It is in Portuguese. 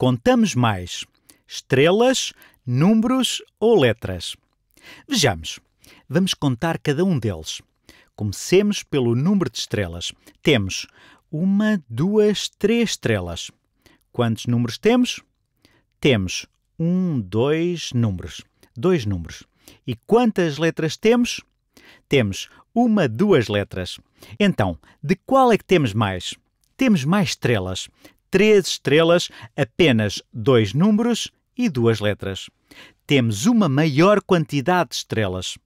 contamos mais: estrelas, números ou letras? Vejamos. Vamos contar cada um deles. Comecemos pelo número de estrelas. Temos uma, duas, três estrelas. Quantos números temos? Temos um, dois números. Dois números. E quantas letras temos? Temos uma, duas letras. Então, de qual é que temos mais? Temos mais estrelas três estrelas, apenas dois números e duas letras. Temos uma maior quantidade de estrelas.